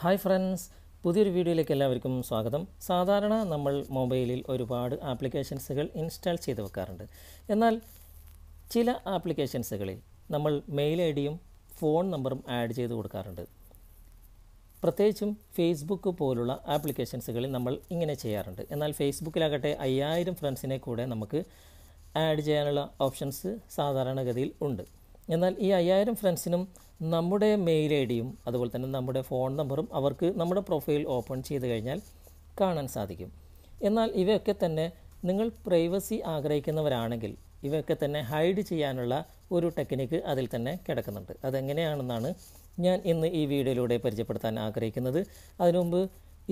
Hi friends പുതിയൊരു വീഡിയോയിലേക്ക് എല്ലാവർക്കും സ്വാഗതം സാധാരണ നമ്മൾ മൊബൈലിൽ ഒരുപാട് ആപ്ലിക്കേഷൻസുകൾ ഇൻസ്റ്റാൾ ചെയ്ത് വെക്കാറുണ്ട് എന്നാൽ ചില ആപ്ലിക്കേഷൻസുകളിൽ നമ്മൾ മെയിൽ ഐ ഡിയും ഫോൺ നമ്പറും ആഡ് ചെയ്ത് കൊടുക്കാറുണ്ട് പ്രത്യേകിച്ചും ഫേസ്ബുക്ക് പോലുള്ള ആപ്ലിക്കേഷൻസുകളിൽ നമ്മൾ ഇങ്ങനെ ചെയ്യാറുണ്ട് എന്നാൽ ഫേസ്ബുക്കിലാകട്ടെ അയ്യായിരം ഫ്രണ്ട്സിനെ കൂടെ നമുക്ക് ആഡ് ചെയ്യാനുള്ള ഓപ്ഷൻസ് സാധാരണഗതിയിൽ ഉണ്ട് എന്നാൽ ഈ അയ്യായിരം ഫ്രണ്ട്സിനും നമ്മുടെ മെയിൽ ഐ ഡിയും അതുപോലെ തന്നെ നമ്മുടെ ഫോൺ നമ്പറും അവർക്ക് നമ്മുടെ പ്രൊഫൈൽ ഓപ്പൺ ചെയ്ത് കഴിഞ്ഞാൽ കാണാൻ സാധിക്കും എന്നാൽ ഇവയൊക്കെ തന്നെ നിങ്ങൾ പ്രൈവസി ആഗ്രഹിക്കുന്നവരാണെങ്കിൽ ഇവയൊക്കെ തന്നെ ഹൈഡ് ചെയ്യാനുള്ള ഒരു ടെക്നിക്ക് അതിൽ തന്നെ കിടക്കുന്നുണ്ട് അതെങ്ങനെയാണെന്നാണ് ഞാൻ ഇന്ന് ഈ വീഡിയോയിലൂടെ പരിചയപ്പെടുത്താൻ ആഗ്രഹിക്കുന്നത് അതിനുമുമ്പ്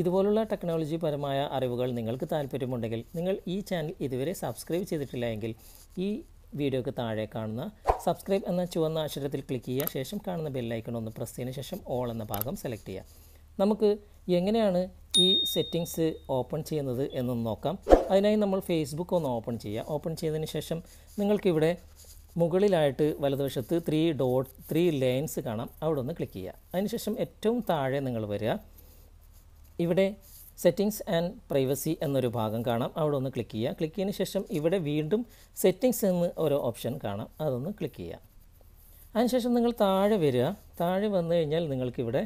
ഇതുപോലുള്ള ടെക്നോളജി പരമായ അറിവുകൾ നിങ്ങൾക്ക് താല്പര്യമുണ്ടെങ്കിൽ നിങ്ങൾ ഈ ചാനൽ ഇതുവരെ സബ്സ്ക്രൈബ് ചെയ്തിട്ടില്ല എങ്കിൽ ഈ വീഡിയോക്ക് താഴെ കാണുന്ന സബ്സ്ക്രൈബ് എന്ന ചുവന്ന അക്ഷരത്തിൽ ക്ലിക്ക് ചെയ്യുക ശേഷം കാണുന്ന ബെല്ലൈക്കൺ ഒന്ന് പ്രസ് ചെയ്തതിന് ശേഷം ഓൾ എന്ന ഭാഗം സെലക്ട് ചെയ്യുക നമുക്ക് എങ്ങനെയാണ് ഈ സെറ്റിങ്സ് ഓപ്പൺ ചെയ്യുന്നത് എന്നൊന്ന് നോക്കാം അതിനായി നമ്മൾ ഫേസ്ബുക്ക് ഒന്ന് ഓപ്പൺ ചെയ്യുക ഓപ്പൺ ചെയ്തതിന് ശേഷം നിങ്ങൾക്കിവിടെ മുകളിലായിട്ട് വലതുവശത്ത് ത്രീ ഡോട്ട് ത്രീ ലൈൻസ് കാണാം അവിടെ ഒന്ന് ക്ലിക്ക് ചെയ്യുക അതിനുശേഷം ഏറ്റവും താഴെ നിങ്ങൾ വരിക ഇവിടെ സെറ്റിങ്സ് ആൻഡ് പ്രൈവസി എന്നൊരു ഭാഗം കാണാം അവിടെ ഒന്ന് ക്ലിക്ക് ചെയ്യുക ക്ലിക്ക് ചെയ്തതിന് ശേഷം ഇവിടെ വീണ്ടും സെറ്റിങ്സ് എന്ന് ഒരു ഓപ്ഷൻ കാണാം അതൊന്ന് ക്ലിക്ക് ചെയ്യുക അതിനുശേഷം നിങ്ങൾ താഴെ വരിക താഴെ വന്നു കഴിഞ്ഞാൽ നിങ്ങൾക്കിവിടെ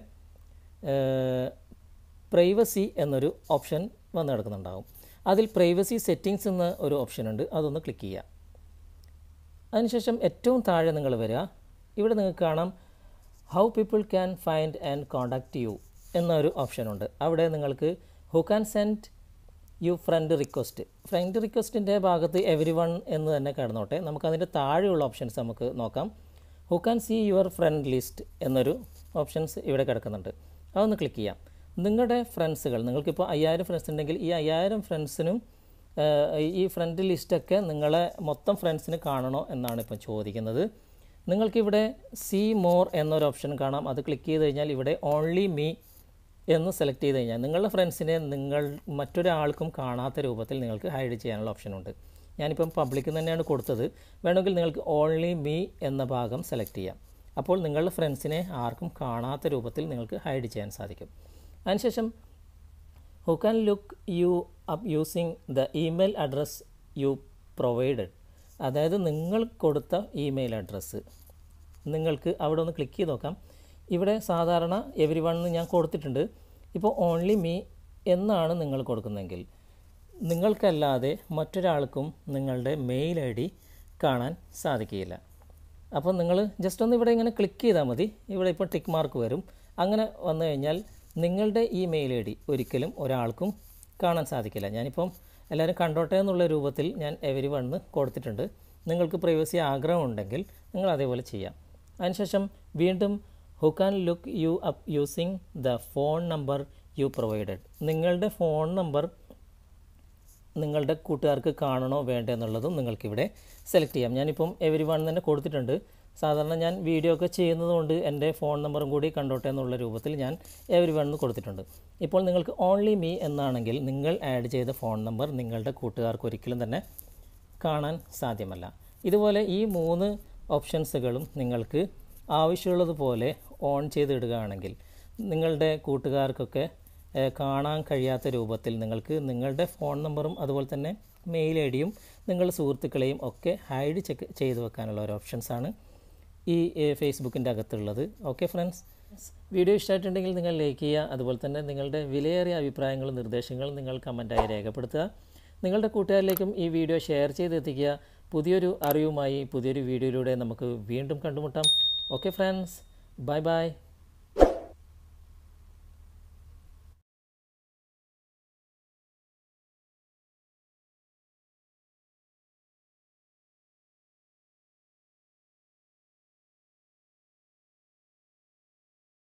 പ്രൈവസി എന്നൊരു ഓപ്ഷൻ വന്നു കിടക്കുന്നുണ്ടാകും അതിൽ പ്രൈവസി സെറ്റിങ്സ് എന്ന ഒരു ഓപ്ഷൻ ഉണ്ട് അതൊന്ന് ക്ലിക്ക് ചെയ്യുക അതിനുശേഷം ഏറ്റവും താഴെ നിങ്ങൾ വരിക ഇവിടെ നിങ്ങൾക്ക് കാണാം how people can find and contact you എന്നൊരു ഓപ്ഷനുണ്ട് അവിടെ നിങ്ങൾക്ക് who can send you friend request friend റിക്വസ്റ്റിൻ്റെ ഭാഗത്ത് എവരി വൺ എന്ന് തന്നെ കിടന്നോട്ടെ നമുക്കതിൻ്റെ താഴെയുള്ള ഓപ്ഷൻസ് നമുക്ക് നോക്കാം who can see your friend list എന്നൊരു ഓപ്ഷൻസ് ഇവിടെ കിടക്കുന്നുണ്ട് അതൊന്ന് ക്ലിക്ക് ചെയ്യാം നിങ്ങളുടെ ഫ്രണ്ട്സുകൾ നിങ്ങൾക്കിപ്പോൾ അയ്യായിരം ഫ്രണ്ട്സ് ഉണ്ടെങ്കിൽ ഈ അയ്യായിരം ഫ്രണ്ട്സിനും ഈ ഫ്രണ്ട് ലിസ്റ്റൊക്കെ നിങ്ങളെ മൊത്തം ഫ്രണ്ട്സിന് കാണണോ എന്നാണ് ഇപ്പം ചോദിക്കുന്നത് നിങ്ങൾക്കിവിടെ സീ മോർ എന്നൊരു ഓപ്ഷൻ കാണാം അത് ക്ലിക്ക് ചെയ്ത് കഴിഞ്ഞാൽ ഇവിടെ ഓൺലി മീ എന്ന് സെലക്ട് ചെയ്ത് കഴിഞ്ഞാൽ നിങ്ങളുടെ ഫ്രണ്ട്സിനെ നിങ്ങൾ മറ്റൊരാൾക്കും കാണാത്ത രൂപത്തിൽ നിങ്ങൾക്ക് ഹൈഡ് ചെയ്യാനുള്ള ഓപ്ഷനുണ്ട് ഞാനിപ്പം പബ്ലിക് തന്നെയാണ് കൊടുത്തത് വേണമെങ്കിൽ നിങ്ങൾക്ക് ഓൺലി മീ എന്ന ഭാഗം സെലക്ട് ചെയ്യാം അപ്പോൾ നിങ്ങളുടെ ഫ്രണ്ട്സിനെ ആർക്കും കാണാത്ത രൂപത്തിൽ നിങ്ങൾക്ക് ഹൈഡ് ചെയ്യാൻ സാധിക്കും അതിനുശേഷം who can look you up using the email address you provided അതായത് നിങ്ങൾ കൊടുത്ത ഇമെയിൽ അഡ്രസ്സ് നിങ്ങൾക്ക് അവിടെ ഒന്ന് ക്ലിക്ക് ചെയ്ത് നോക്കാം ഇവിടെ സാധാരണ എവരി വൺ ഞാൻ കൊടുത്തിട്ടുണ്ട് ഇപ്പോൾ ഓൺലി മീ എന്നാണ് നിങ്ങൾ കൊടുക്കുന്നതെങ്കിൽ നിങ്ങൾക്കല്ലാതെ മറ്റൊരാൾക്കും നിങ്ങളുടെ മെയിൽ ഐ ഡി കാണാൻ സാധിക്കുകയില്ല അപ്പോൾ നിങ്ങൾ ജസ്റ്റ് ഒന്ന് ഇവിടെ ഇങ്ങനെ ക്ലിക്ക് ചെയ്താൽ മതി ഇവിടെ ഇപ്പോൾ ടിക്ക് മാർക്ക് വരും അങ്ങനെ വന്നു കഴിഞ്ഞാൽ നിങ്ങളുടെ ഈ മെയിൽ ഐ ഡി ഒരിക്കലും ഒരാൾക്കും കാണാൻ സാധിക്കില്ല ഞാനിപ്പം എല്ലാവരും കണ്ടോട്ടെ എന്നുള്ള രൂപത്തിൽ ഞാൻ എവരി വണ്ണ് കൊടുത്തിട്ടുണ്ട് നിങ്ങൾക്ക് പ്രൈവസി ആഗ്രഹമുണ്ടെങ്കിൽ നിങ്ങൾ അതേപോലെ ചെയ്യാം അതിനുശേഷം വീണ്ടും who can look you up using the phone number you provided നിങ്ങളുടെ ഫോൺ നമ്പർ നിങ്ങളുടെ കൂട്ടുകാർക്ക് കാണണോ വേണ്ട എന്നുള്ളതും നിങ്ങൾക്കിവിടെ സെലക്ട് ചെയ്യാം ഞാനിപ്പം എവരി വൺ തന്നെ കൊടുത്തിട്ടുണ്ട് സാധാരണ ഞാൻ വീഡിയോ ഒക്കെ ചെയ്യുന്നതുകൊണ്ട് എൻ്റെ ഫോൺ നമ്പറും കൂടി കണ്ടോട്ടെ എന്നുള്ള രൂപത്തിൽ ഞാൻ എവരി വൺ കൊടുത്തിട്ടുണ്ട് ഇപ്പോൾ നിങ്ങൾക്ക് ഓൺലി മീ എന്നാണെങ്കിൽ നിങ്ങൾ ആഡ് ചെയ്ത ഫോൺ നമ്പർ നിങ്ങളുടെ കൂട്ടുകാർക്ക് ഒരിക്കലും തന്നെ കാണാൻ സാധ്യമല്ല ഇതുപോലെ ഈ മൂന്ന് ഓപ്ഷൻസുകളും നിങ്ങൾക്ക് ആവശ്യമുള്ളതുപോലെ ഓൺ ചെയ്തിടുകയാണെങ്കിൽ നിങ്ങളുടെ കൂട്ടുകാർക്കൊക്കെ കാണാൻ കഴിയാത്ത രൂപത്തിൽ നിങ്ങൾക്ക് നിങ്ങളുടെ ഫോൺ നമ്പറും അതുപോലെ തന്നെ മെയിൽ ഐ ഡിയും നിങ്ങളുടെ സുഹൃത്തുക്കളെയും ഒക്കെ ഹൈഡ് ചെക്ക് ചെയ്ത് വെക്കാനുള്ള ഒരു ഓപ്ഷൻസാണ് ഈ ഫേസ്ബുക്കിൻ്റെ അകത്തുള്ളത് ഓക്കെ ഫ്രണ്ട്സ് വീഡിയോ ഇഷ്ടമായിട്ടുണ്ടെങ്കിൽ നിങ്ങൾ ലൈക്ക് ചെയ്യുക അതുപോലെ തന്നെ നിങ്ങളുടെ വിലയേറിയ അഭിപ്രായങ്ങളും നിർദ്ദേശങ്ങളും നിങ്ങൾ കമൻറ്റായി രേഖപ്പെടുത്തുക നിങ്ങളുടെ കൂട്ടുകാരിലേക്കും ഈ വീഡിയോ ഷെയർ ചെയ്തെത്തിക്കുക പുതിയൊരു അറിവുമായി പുതിയൊരു വീഡിയോയിലൂടെ നമുക്ക് വീണ്ടും കണ്ടുമുട്ടാം ഓക്കെ ഫ്രണ്ട്സ് Bye bye.